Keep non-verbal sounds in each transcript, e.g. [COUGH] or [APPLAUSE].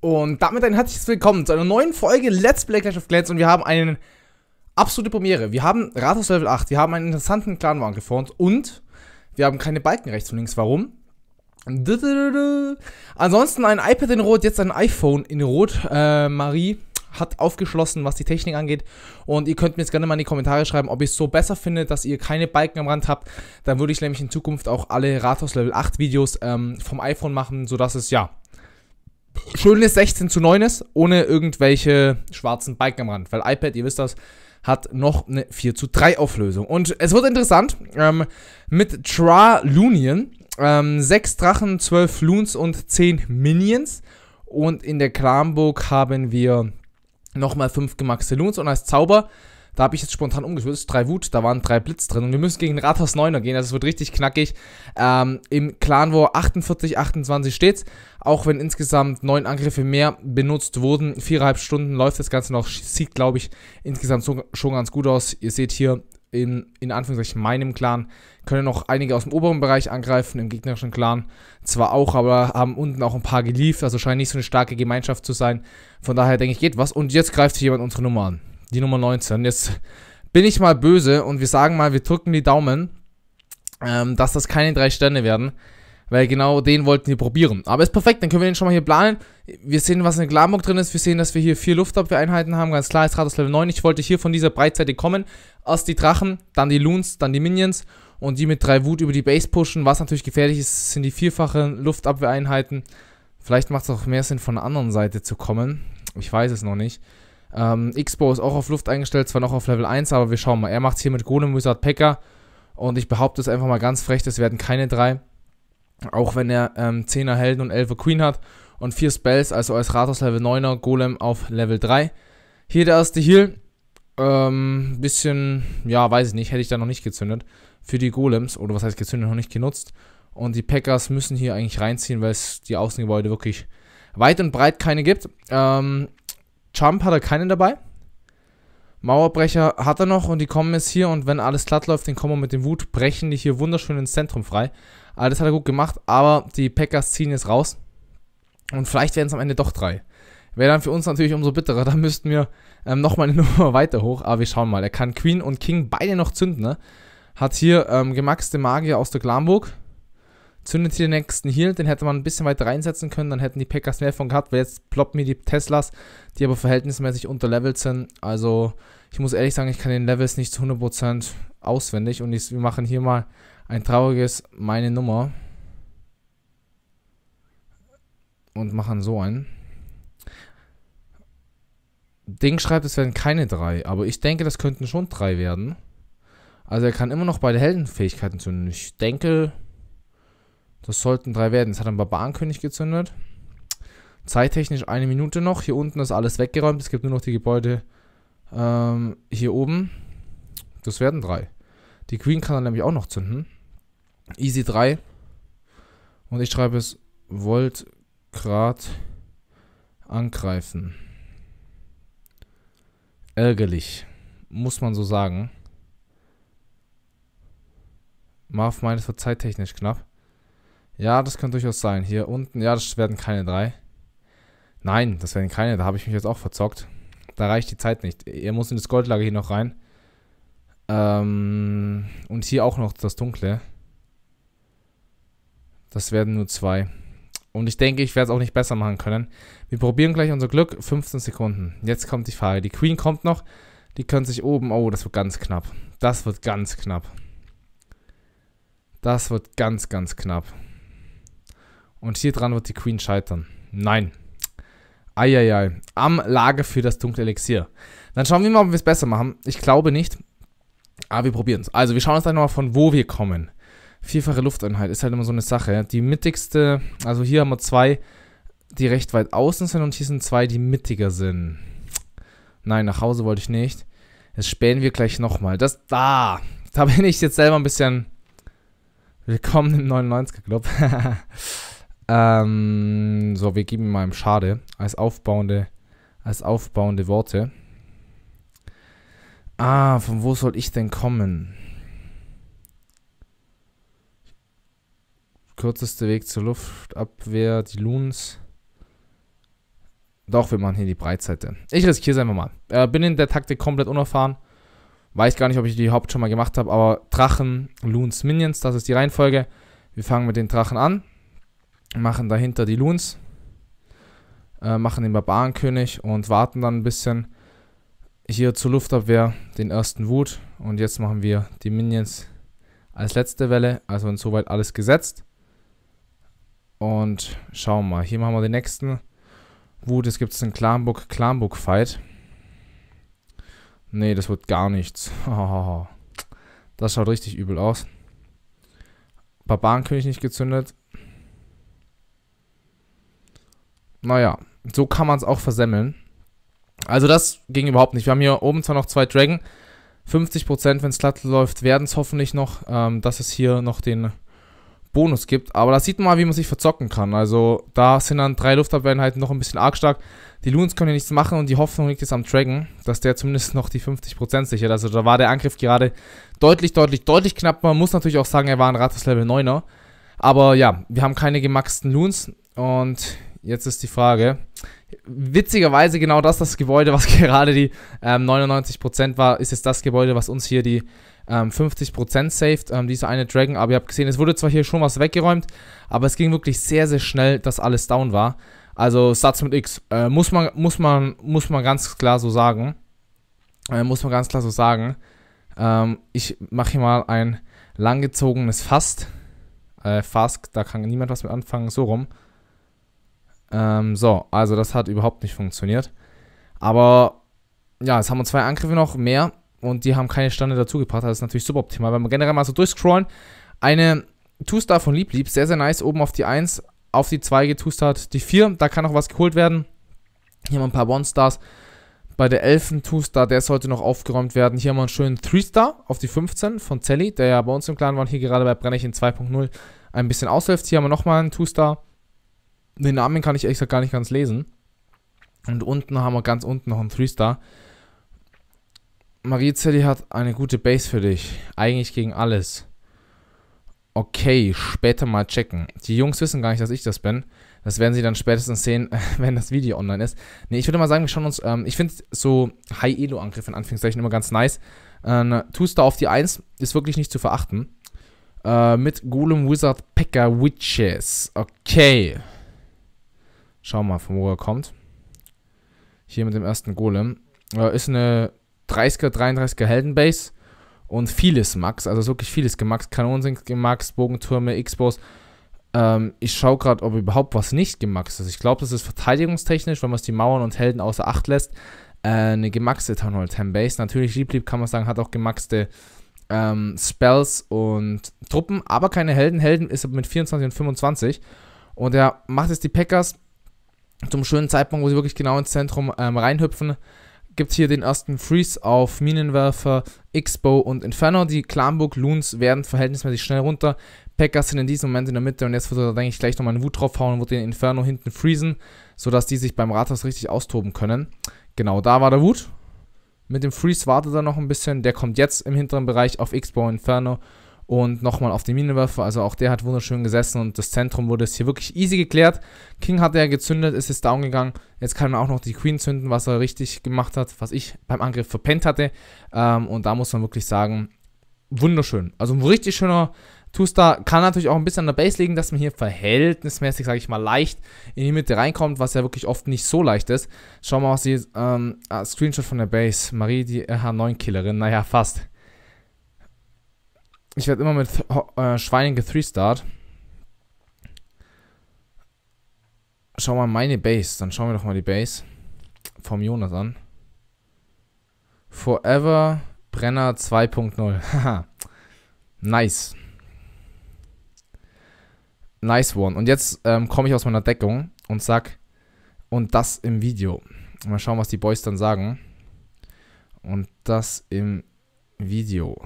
Und damit ein herzliches Willkommen zu einer neuen Folge Let's Play Clash of Clans und wir haben eine absolute Premiere. Wir haben Rathaus Level 8, wir haben einen interessanten Clanwagen geformt und wir haben keine Balken rechts und links. Warum? Ansonsten ein iPad in Rot, jetzt ein iPhone in Rot. Äh, Marie hat aufgeschlossen, was die Technik angeht. Und ihr könnt mir jetzt gerne mal in die Kommentare schreiben, ob ich es so besser finde, dass ihr keine Balken am Rand habt. Dann würde ich nämlich in Zukunft auch alle Rathaus Level 8 Videos ähm, vom iPhone machen, sodass es ja schönes 16 zu 9 ist, ohne irgendwelche schwarzen Balken am Rand. Weil iPad, ihr wisst das, hat noch eine 4 zu 3 Auflösung. Und es wird interessant ähm, mit Tralunion. Ähm, 6 Drachen, 12 Loons und 10 Minions. Und in der Klamburg haben wir nochmal 5 gemaxte Loons. Und als Zauber da habe ich jetzt spontan umgeschwitzt. Drei Wut, da waren drei Blitz drin. Und wir müssen gegen Rathaus 9er gehen. Also es wird richtig knackig. Ähm, Im Clan War 48, 28 steht's. Auch wenn insgesamt neun Angriffe mehr benutzt wurden. Viereinhalb Stunden läuft das Ganze noch. Sieht, glaube ich, insgesamt so, schon ganz gut aus. Ihr seht hier, in, in Anführungszeichen meinem Clan können noch einige aus dem oberen Bereich angreifen, im gegnerischen Clan zwar auch, aber haben unten auch ein paar geliefert, also scheint nicht so eine starke Gemeinschaft zu sein. Von daher denke ich, geht was. Und jetzt greift hier jemand unsere Nummer an die Nummer 19. Jetzt bin ich mal böse und wir sagen mal, wir drücken die Daumen, ähm, dass das keine drei Sterne werden. Weil genau den wollten wir probieren. Aber ist perfekt, dann können wir den schon mal hier planen. Wir sehen, was in der Glamok drin ist. Wir sehen, dass wir hier vier Luftabwehreinheiten haben. Ganz klar, jetzt Radius Level 9. Ich wollte hier von dieser Breitseite kommen. Erst die Drachen, dann die Loons, dann die Minions. Und die mit drei Wut über die Base pushen. Was natürlich gefährlich ist, sind die vierfachen Luftabwehreinheiten. Vielleicht macht es auch mehr Sinn, von der anderen Seite zu kommen. Ich weiß es noch nicht. Ähm, Xbow ist auch auf Luft eingestellt, zwar noch auf Level 1, aber wir schauen mal. Er macht es hier mit Golem, Wizard, Pekka. Und ich behaupte es einfach mal ganz frech, es werden keine 3. Auch wenn er ähm, 10er Helden und 11er Queen hat. Und 4 Spells, also als Rathaus Level 9er, Golem auf Level 3. Hier der erste Heal. Ähm, bisschen, ja, weiß ich nicht, hätte ich da noch nicht gezündet. Für die Golems, oder was heißt gezündet, noch nicht genutzt. Und die Packers müssen hier eigentlich reinziehen, weil es die Außengebäude wirklich weit und breit keine gibt. Ähm, Jump hat er keinen dabei. Mauerbrecher hat er noch und die kommen jetzt hier und wenn alles glatt läuft, den kommen wir mit dem Wut, brechen die hier wunderschön ins Zentrum frei. Alles also hat er gut gemacht, aber die Packers ziehen jetzt raus und vielleicht werden es am Ende doch drei. Wäre dann für uns natürlich umso bitterer, [LAUGHS] da müssten wir ähm, nochmal eine [LAUGHS] Nummer weiter hoch, aber wir schauen mal. Er kann Queen und King beide noch zünden, ne? Hat hier ähm, gemaxte Magier aus der Glamburg, zündet hier den nächsten Heal, den hätte man ein bisschen weiter reinsetzen können, dann hätten die Packers mehr von gehabt, weil jetzt ploppen mir die Teslas, die aber verhältnismäßig unterlevelt sind. Also ich muss ehrlich sagen, ich kann den Levels nicht zu 100% auswendig und ich, wir machen hier mal ein trauriges meine Nummer und machen so ein. Ding schreibt, es werden keine drei, aber ich denke, das könnten schon drei werden. Also er kann immer noch beide Heldenfähigkeiten zünden. Ich denke, das sollten drei werden. Es hat ein Barbarenkönig gezündet. Zeittechnisch eine Minute noch. Hier unten ist alles weggeräumt. Es gibt nur noch die Gebäude ähm, hier oben. Das werden drei. Die Queen kann dann nämlich auch noch zünden. Easy 3. Und ich schreibe es Volt Grad angreifen. Ärgerlich. Muss man so sagen. Marv meint, es wird zeittechnisch knapp. Ja, das könnte durchaus sein. Hier unten, ja, das werden keine drei. Nein, das werden keine. Da habe ich mich jetzt auch verzockt. Da reicht die Zeit nicht. Er muss in das Goldlager hier noch rein. Ähm, und hier auch noch das Dunkle. Das werden nur zwei. Und ich denke, ich werde es auch nicht besser machen können. Wir probieren gleich unser Glück. 15 Sekunden. Jetzt kommt die Frage. Die Queen kommt noch. Die können sich oben. Oh, das wird ganz knapp. Das wird ganz knapp. Das wird ganz, ganz knapp. Und hier dran wird die Queen scheitern. Nein. Eieiei. Am Lager für das dunkle Elixier. Dann schauen wir mal, ob wir es besser machen. Ich glaube nicht. Aber wir probieren es. Also, wir schauen uns dann nochmal von wo wir kommen. Vierfache Lufteinheit ist halt immer so eine Sache. Die mittigste, also hier haben wir zwei, die recht weit außen sind und hier sind zwei, die mittiger sind. Nein, nach Hause wollte ich nicht. Das spähen wir gleich nochmal. Das, da, ah, da bin ich jetzt selber ein bisschen willkommen im 99er Club. [LAUGHS] Ähm, so, wir geben ihm mal im Schade als aufbauende, als aufbauende Worte. Ah, von wo soll ich denn kommen? Kürzester Weg zur Luftabwehr, die Loons. Doch, wir machen hier die Breitseite. Ich riskiere es einfach mal. Äh, bin in der Taktik komplett unerfahren. Weiß gar nicht, ob ich die Haupt schon mal gemacht habe, aber Drachen, Loons, Minions, das ist die Reihenfolge. Wir fangen mit den Drachen an machen dahinter die Loons, äh, machen den Barbarenkönig und warten dann ein bisschen hier zur Luftabwehr den ersten Wut. Und jetzt machen wir die Minions als letzte Welle. Also insoweit alles gesetzt. Und schauen mal. Hier machen wir den nächsten Wut. es gibt einen Klamburg-Klamburg-Fight. Nee, das wird gar nichts. [LAUGHS] das schaut richtig übel aus. Barbarenkönig nicht gezündet. naja, so kann man es auch versemmeln. Also das ging überhaupt nicht. Wir haben hier oben zwar noch zwei Dragon. 50%, wenn es glatt läuft, werden es hoffentlich noch, ähm, dass es hier noch den Bonus gibt. Aber das sieht man mal, wie man sich verzocken kann. Also da sind dann drei Luftabwehrheiten noch ein bisschen arg stark. Die Loons können ja nichts machen und die Hoffnung liegt jetzt am Dragon, dass der zumindest noch die 50% sichert. Also da war der Angriff gerade deutlich, deutlich, deutlich knapp. Man muss natürlich auch sagen, er war ein Rathaus Level 9er. Aber ja, wir haben keine gemaxten Loons und jetzt ist die Frage. Witzigerweise genau das, das Gebäude, was [LAUGHS] gerade die ähm, 99% war, ist jetzt das Gebäude, was uns hier die ähm, 50% saved, ähm, dieser eine Dragon. Aber ihr habt gesehen, es wurde zwar hier schon was weggeräumt, aber es ging wirklich sehr, sehr schnell, dass alles down war. Also Satz mit X, äh, muss, man, muss, man, muss man ganz klar so sagen. Äh, muss man ganz klar so sagen. Ähm, ich mache hier mal ein langgezogenes Fast. Äh, Fast, da kann niemand was mit anfangen, so rum. Ähm, so, also das hat überhaupt nicht funktioniert. Aber ja, jetzt haben wir zwei Angriffe noch mehr und die haben keine Stande dazugebracht. Also das ist natürlich super optimal. Wenn wir generell mal so durchscrollen, eine Two-Star von Lieblieb, sehr, sehr nice. Oben auf die 1, auf die 2 getustet die 4. Da kann noch was geholt werden. Hier haben wir ein paar One-Stars. Bei der elfen Two-Star, der sollte noch aufgeräumt werden. Hier haben wir einen schönen 3-Star auf die 15 von Zelly, der ja bei uns im Clan war, und hier gerade bei Brennechin 2.0 ein bisschen aushilft. Hier haben wir nochmal einen Two-Star. Den Namen kann ich ehrlich gesagt gar nicht ganz lesen. Und unten haben wir ganz unten noch einen 3-Star. Marizelli hat eine gute Base für dich. Eigentlich gegen alles. Okay, später mal checken. Die Jungs wissen gar nicht, dass ich das bin. Das werden sie dann spätestens sehen, [LAUGHS] wenn das Video online ist. Ne, ich würde mal sagen, wir schauen uns. Ähm, ich finde so High-Elo-Angriffe in Anführungszeichen immer ganz nice. Äh, Two-Star auf die 1 ist wirklich nicht zu verachten. Äh, mit Golem Wizard Packer Witches. Okay. Schauen wir mal, von wo er kommt. Hier mit dem ersten Golem. ist eine 30er, 33er Heldenbase und vieles Max, also wirklich vieles gemaxt. Kanonen sind gemaxt, Bogentürme, X-Bows. Ähm, ich schaue gerade, ob überhaupt was nicht gemaxt ist. Ich glaube, das ist verteidigungstechnisch, wenn man es die Mauern und Helden außer Acht lässt, äh, eine gemaxte Town Hall 10 Base. Natürlich, Lieblieb kann man sagen, hat auch gemaxte ähm, Spells und Truppen, aber keine Helden. Helden ist mit 24 und 25. Und er macht jetzt die Packers zum schönen Zeitpunkt, wo sie wirklich genau ins Zentrum ähm, reinhüpfen, gibt es hier den ersten Freeze auf Minenwerfer, X-Bow und Inferno. Die Klamburg Loons werden verhältnismäßig schnell runter. Packers sind in diesem Moment in der Mitte und jetzt wird er, denke ich, gleich nochmal einen Wut draufhauen und wird den Inferno hinten freezen, sodass die sich beim Rathaus richtig austoben können. Genau, da war der Wut. Mit dem Freeze wartet er noch ein bisschen. Der kommt jetzt im hinteren Bereich auf X-Bow Inferno und nochmal auf den Minenwerfer. Also auch der hat wunderschön gesessen und das Zentrum wurde es hier wirklich easy geklärt. King hat er gezündet, ist jetzt down gegangen. Jetzt kann man auch noch die Queen zünden, was er richtig gemacht hat, was ich beim Angriff verpennt hatte. Ähm, und da muss man wirklich sagen, wunderschön. Also ein richtig schöner Two-Star kann natürlich auch ein bisschen an der Base liegen, dass man hier verhältnismäßig, sage ich mal, leicht in die Mitte reinkommt, was ja wirklich oft nicht so leicht ist. Schauen wir mal auf die ähm, ah, Screenshot von der Base. Marie, die RH9-Killerin, naja, fast. Ich werde immer mit äh, Schweinen gethreestart. Schau mal meine Base. Dann schauen wir doch mal die Base vom Jonas an. Forever Brenner 2.0. [LAUGHS] Haha. nice. Nice one. Und jetzt ähm, komme ich aus meiner Deckung und sag, und das im Video. Mal schauen, was die Boys dann sagen. Und das im Video.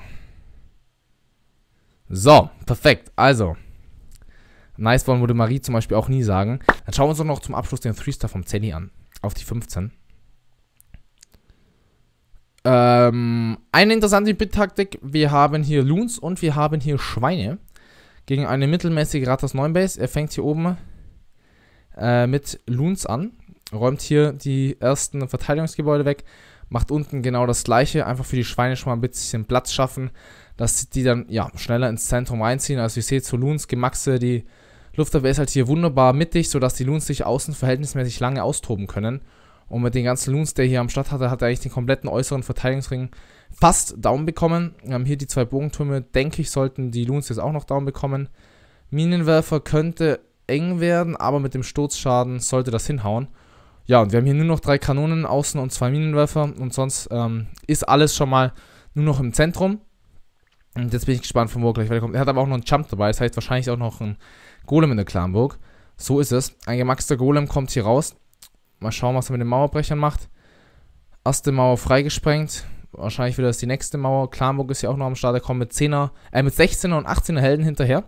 So, perfekt. Also, nice one würde Marie zum Beispiel auch nie sagen. Dann schauen wir uns doch noch zum Abschluss den 3-Star vom Zenny an. Auf die 15. Ähm, eine interessante Bit-Taktik. Wir haben hier Loons und wir haben hier Schweine. Gegen eine mittelmäßige Ratas 9 Base. Er fängt hier oben äh, mit Loons an. Räumt hier die ersten Verteidigungsgebäude weg. Macht unten genau das gleiche. Einfach für die Schweine schon mal ein bisschen Platz schaffen dass die dann ja, schneller ins Zentrum reinziehen. Also ihr seht, so Loons Gemaxe, die Luftabwehr ist halt hier wunderbar mittig, sodass die Loons sich außen verhältnismäßig lange austoben können. Und mit den ganzen Loons, der hier am Start hatte, hat er eigentlich den kompletten äußeren Verteidigungsring fast down bekommen. Wir haben hier die zwei Bogentürme, denke ich, sollten die Loons jetzt auch noch down bekommen. Minenwerfer könnte eng werden, aber mit dem Sturzschaden sollte das hinhauen. Ja, und wir haben hier nur noch drei Kanonen außen und zwei Minenwerfer und sonst ähm, ist alles schon mal nur noch im Zentrum. Und jetzt bin ich gespannt, von wo er gleich weiterkommt. Er hat aber auch noch einen Jump dabei, das heißt wahrscheinlich auch noch einen Golem in der Clanburg. So ist es. Ein gemaxter Golem kommt hier raus. Mal schauen, was er mit den Mauerbrechern macht. Erste Mauer freigesprengt. Wahrscheinlich wieder ist die nächste Mauer. Klamburg ist ja auch noch am Start. Er kommt mit 10er, äh, mit 16er und 18er Helden hinterher.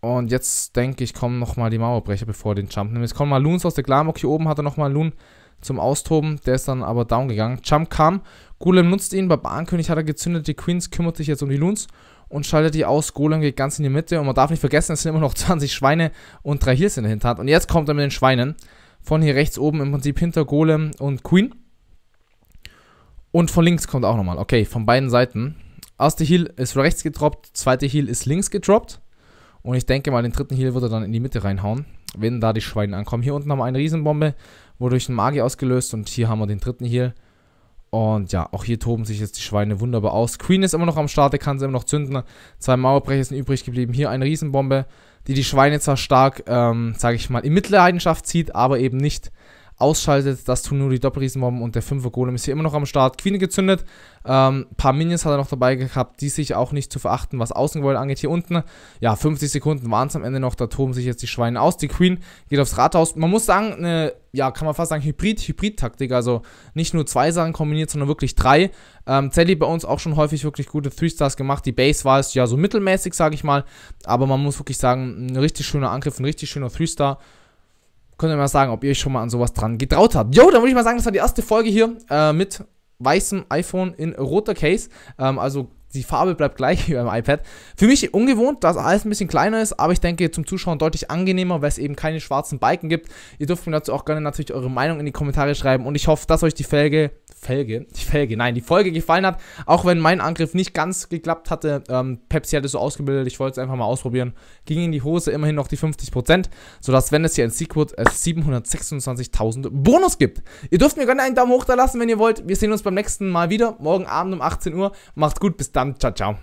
Und jetzt denke ich, kommen nochmal die Mauerbrecher, bevor er den Jump nimmt. Jetzt kommen mal Loons aus der Klamburg. Hier oben hat er nochmal einen Loon zum Austoben. Der ist dann aber down gegangen. Jump kam, Golem nutzt ihn, Barbarenkönig hat er gezündet, die Queens kümmert sich jetzt um die Loons und schaltet die aus. Golem geht ganz in die Mitte und man darf nicht vergessen, es sind immer noch 20 [LAUGHS] Schweine und drei Hirs in der Hinterhand. Und jetzt kommt er mit den Schweinen. Von hier rechts oben im Prinzip hinter Golem und Queen. Und von links kommt er auch nochmal. Okay, von beiden Seiten. Erste Heal ist rechts gedroppt, zweite Heal ist links gedroppt. Und ich denke mal, den dritten Heal wird er dann in die Mitte reinhauen wenn da die Schweine ankommen. Hier unten haben wir eine Riesenbombe, wodurch ein Magi ausgelöst und hier haben wir den dritten hier. Und ja, auch hier toben sich jetzt die Schweine wunderbar aus. Queen ist immer noch am Start, der kann sie immer noch zünden. Zwei Mauerbrecher sind übrig geblieben. Hier eine Riesenbombe, die die Schweine zwar stark, ähm, sage ich mal, in Mitleidenschaft zieht, aber eben nicht ausschaltet. Das tun nur die Doppelriesenbomben und der 5er Golem ist hier immer noch am Start. Queen gezündet, ähm, paar Minions hat er noch dabei gehabt, die sich auch nicht zu verachten, was Außengewölde angeht. Hier unten, ja, 50 Sekunden waren es am Ende noch, da toben sich jetzt die Schweine aus. Die Queen geht aufs Rathaus. Man muss sagen, eine, ja, kann man fast sagen, Hybrid-Hybrid-Taktik, also nicht nur zwei Sachen kombiniert, sondern wirklich drei. Ähm, Zelly bei uns auch schon häufig wirklich gute 3 stars gemacht. Die Base war es ja so mittelmäßig, sage ich mal, aber man muss wirklich sagen, ein richtig schöner Angriff, ein richtig schöner 3 star Könnt ihr mal sagen, ob ihr euch schon mal an sowas dran getraut habt. Jo, dann würde ich mal sagen, das war die erste Folge hier äh, mit weißem iPhone in roter Case. Ähm, also die Farbe bleibt gleich [LAUGHS] wie beim iPad. Für mich ungewohnt, dass alles ein bisschen kleiner ist, aber ich denke zum Zuschauen deutlich angenehmer, weil es eben keine schwarzen Balken gibt. Ihr dürft mir dazu auch gerne natürlich eure Meinung in die Kommentare schreiben und ich hoffe, dass euch die Felge, Felge, die Felge, nein, die Folge gefallen hat, auch wenn mein Angriff nicht ganz geklappt hatte. Ähm, Pepsi hat es so ausgebildet, ich wollte es einfach mal ausprobieren. Ging in die Hose immerhin noch die 50%, sodass, wenn es hier ein Secret äh, es 726.000 Bonus gibt. Ihr dürft mir gerne einen Daumen hoch da lassen, wenn ihr wollt. Wir sehen uns beim nächsten Mal wieder, morgen Abend um 18 Uhr. Macht's gut, bis dann. 咱再讲。